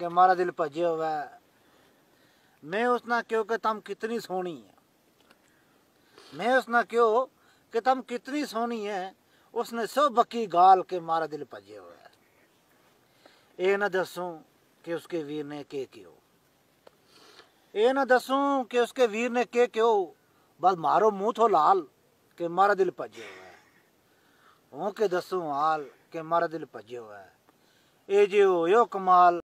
ਕਿ मारा दिल भजे ਹੋਵੇ ਮੈਂ ਉਸ ਨਾ क्यों कि ਤਮ कितनी ਸੋਹਣੀ है मैं ਉਸ ਨਾ ਕਿਉਂ कि तुम कितनी सोनी है उसने सो बकी गाल के मारा दिल भजे हुआ है ये ना दसूं कि उसके वीर ने के क्यों ये ना दसूं कि उसके वीर ने के क्यों बस मारो मुंह थो लाल के मारा दिल भजे हुआ है हूँ के दसूं हाल के मारा दिल भजे हुआ है ए जी हो यो कमाल